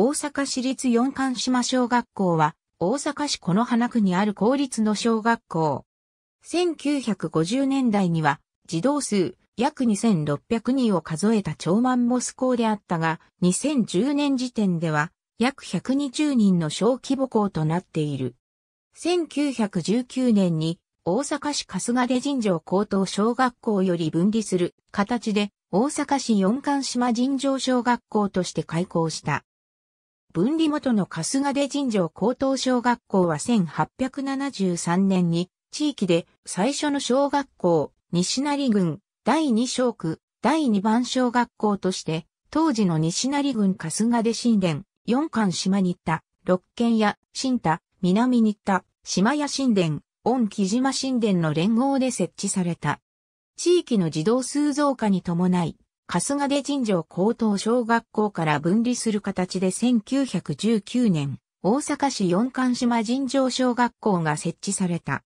大阪市立四冠島小学校は、大阪市の花区にある公立の小学校。1950年代には、児童数約2600人を数えた長万ボモス校であったが、2010年時点では、約120人の小規模校となっている。1919年に、大阪市春日出尋常高等小学校より分離する形で、大阪市四冠島尋常小学校として開校した。分離元の春日出神城高等小学校は1873年に地域で最初の小学校、西成郡第2小区第2番小学校として当時の西成郡春日出神殿四間島にった六軒屋新田、南にった島屋神殿御木島神殿の連合で設置された。地域の児童数増加に伴い、春日出尋常高等小学校から分離する形で1919年、大阪市四冠島尋常小学校が設置された。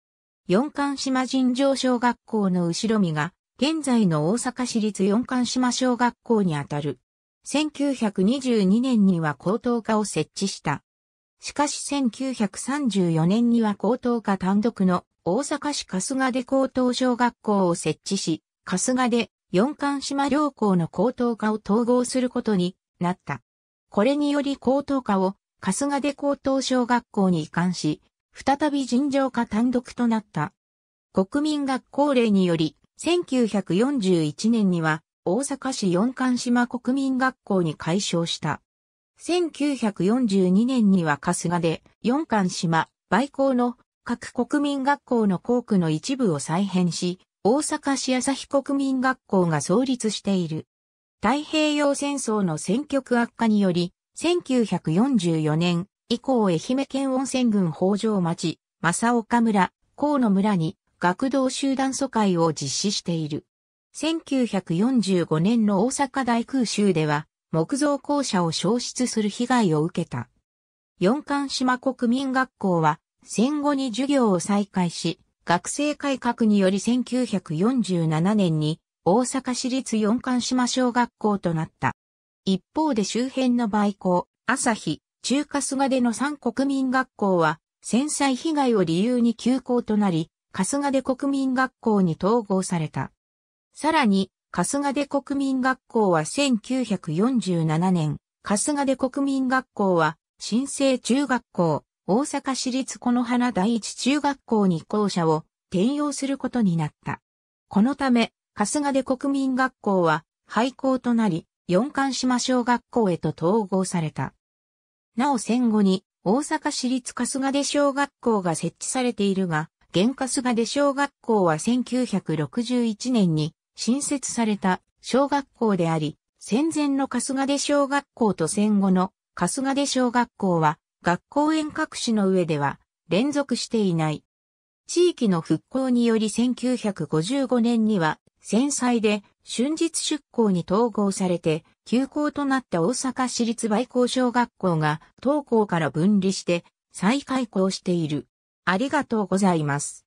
四冠島尋常小学校の後ろ身が、現在の大阪市立四冠島小学校にあたる。1922年には高等科を設置した。しかし1934年には高等科単独の大阪市春日出高等小学校を設置し、春日出四冠島両校の高等科を統合することになった。これにより高等科を春日出高等小学校に移管し、再び尋常科単独となった。国民学校令により、1941年には大阪市四冠島国民学校に改称した。1942年には春日で四冠島、売校の各国民学校の校区の一部を再編し、大阪市朝日国民学校が創立している。太平洋戦争の戦局悪化により、1944年以降愛媛県温泉郡北条町、正岡村、河野村に学童集団疎開を実施している。1945年の大阪大空襲では、木造校舎を消失する被害を受けた。四冠島国民学校は、戦後に授業を再開し、学生改革により1947年に大阪市立四冠島小学校となった。一方で周辺の売校、朝日、中華菅での三国民学校は、戦災被害を理由に休校となり、春日で国民学校に統合された。さらに、春日で国民学校は1947年、春日で国民学校は、新生中学校、大阪市立この花第一中学校に校舎を転用することになった。このため、春日で国民学校は廃校となり、四冠島小学校へと統合された。なお戦後に大阪市立春日出小学校が設置されているが、現春日出小学校は1961年に新設された小学校であり、戦前の春日で小学校と戦後の春日で小学校は学校遠隔市の上では連続していない。地域の復興により1955年には戦災で春日出校に統合されて休校となった大阪市立梅校小学校が当校から分離して再開校している。ありがとうございます。